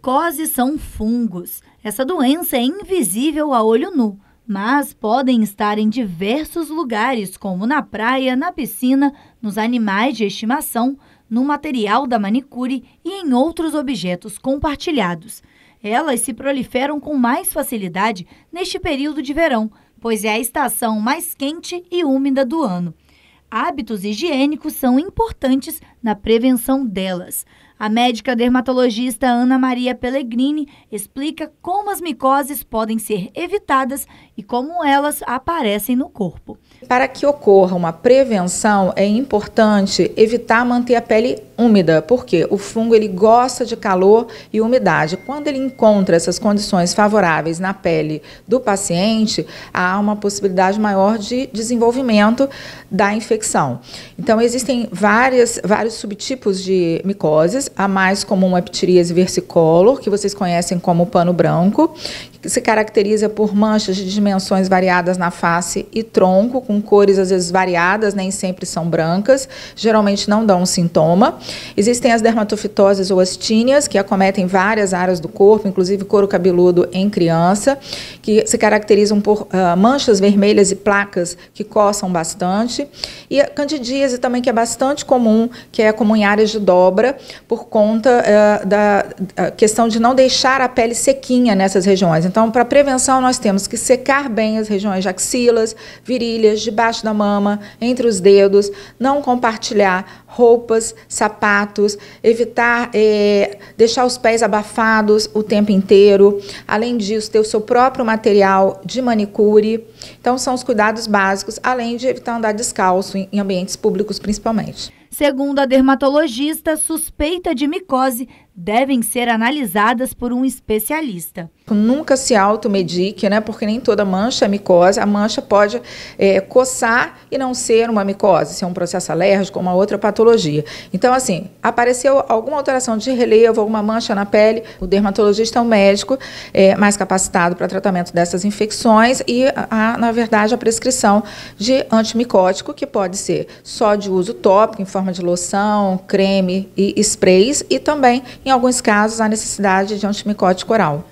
Micoses são fungos. Essa doença é invisível a olho nu, mas podem estar em diversos lugares, como na praia, na piscina, nos animais de estimação, no material da manicure e em outros objetos compartilhados. Elas se proliferam com mais facilidade neste período de verão, pois é a estação mais quente e úmida do ano. Hábitos higiênicos são importantes na prevenção delas. A médica dermatologista Ana Maria Pellegrini explica como as micoses podem ser evitadas e como elas aparecem no corpo. Para que ocorra uma prevenção, é importante evitar manter a pele úmida, porque o fungo ele gosta de calor e umidade. Quando ele encontra essas condições favoráveis na pele do paciente, há uma possibilidade maior de desenvolvimento da infecção. Então existem várias, vários subtipos de micoses. A mais comum é ptiríase versicolor, que vocês conhecem como pano branco, que se caracteriza por manchas de dimensões variadas na face e tronco, com cores às vezes variadas, nem sempre são brancas, geralmente não dão um sintoma. Existem as dermatofitoses ou as tíneas, que acometem várias áreas do corpo, inclusive couro cabeludo em criança, que se caracterizam por uh, manchas vermelhas e placas que coçam bastante. E a candidíase também, que é bastante comum, que é comum em áreas de dobra, por por conta uh, da questão de não deixar a pele sequinha nessas regiões. Então, para prevenção, nós temos que secar bem as regiões de axilas, virilhas, debaixo da mama, entre os dedos, não compartilhar roupas, sapatos, evitar é, deixar os pés abafados o tempo inteiro. Além disso, ter o seu próprio material de manicure. Então, são os cuidados básicos, além de evitar andar descalço em ambientes públicos, principalmente. Segundo a dermatologista, suspeita de micose devem ser analisadas por um especialista. Nunca se automedique, né? Porque nem toda mancha é micose. A mancha pode é, coçar e não ser uma micose, ser é um processo alérgico, uma outra patologia. Então, assim, apareceu alguma alteração de relevo, alguma mancha na pele, o dermatologista é um médico é, mais capacitado para tratamento dessas infecções e, há, na verdade, a prescrição de antimicótico, que pode ser só de uso tópico, em forma de loção, creme e sprays, e também em alguns casos, a necessidade de um antimicótico oral.